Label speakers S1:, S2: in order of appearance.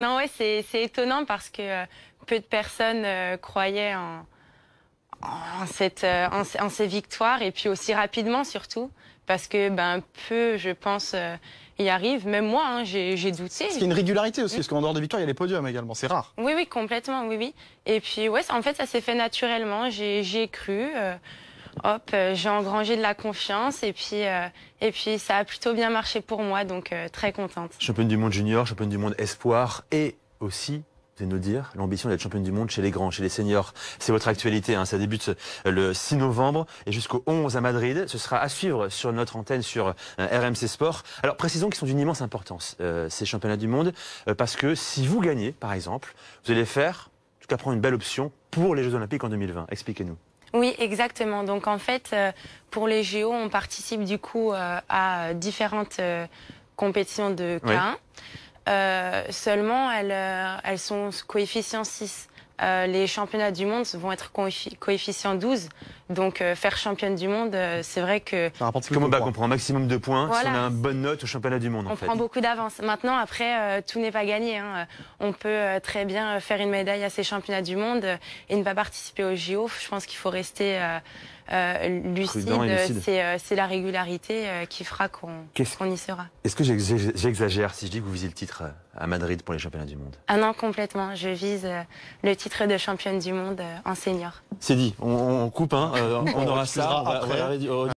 S1: Non, ouais, c'est étonnant parce que euh, peu de personnes euh, croyaient en, en, cette, euh, en, ces victoires et puis aussi rapidement surtout parce que ben peu, je pense, y arrivent. Même moi, hein, j'ai douté. C'est une régularité aussi, parce
S2: qu'en dehors des victoires, il y a les podiums également. C'est rare.
S1: Oui, oui, complètement, oui, oui. Et puis ouais, en fait, ça s'est fait naturellement. J'ai cru hop, euh, j'ai engrangé de la confiance et puis, euh, et puis ça a plutôt bien marché pour moi, donc euh, très contente.
S2: Championne du monde junior, championne du monde espoir et aussi vous allez nous dire l'ambition d'être championne du monde chez les grands, chez les seniors. C'est votre actualité, hein, ça débute le 6 novembre et jusqu'au 11 à Madrid. Ce sera à suivre sur notre antenne sur RMC Sport. Alors précisons qu'ils sont d'une immense importance, ces championnats du monde, parce que si vous gagnez, par exemple, vous allez faire, en tout cas prendre une belle option pour les Jeux Olympiques en 2020. Expliquez-nous.
S1: Oui, exactement. Donc en fait, euh, pour les JO, on participe du coup euh, à différentes euh, compétitions de k seulement, elles, elles sont coefficient 6. Euh, les championnats du monde vont être coefficient 12. Donc euh, faire championne du monde, euh, c'est vrai que... on au on, on
S2: prend un maximum de points si on a une bonne note au championnat du monde. On prend
S1: beaucoup d'avance. Maintenant, après, tout n'est pas gagné. Hein. On peut très bien faire une médaille à ces championnats du monde et ne pas participer aux JO. Je pense qu'il faut rester... Euh, lucide, euh, c'est la régularité euh, qui fera qu'on Qu'est-ce y sera.
S2: Est-ce que j'exagère si je dis que vous visez le titre à Madrid pour les championnats du monde
S1: Ah non, complètement. Je vise le titre de championne du monde en senior.
S2: C'est dit, on, coupe, hein. on aura ça.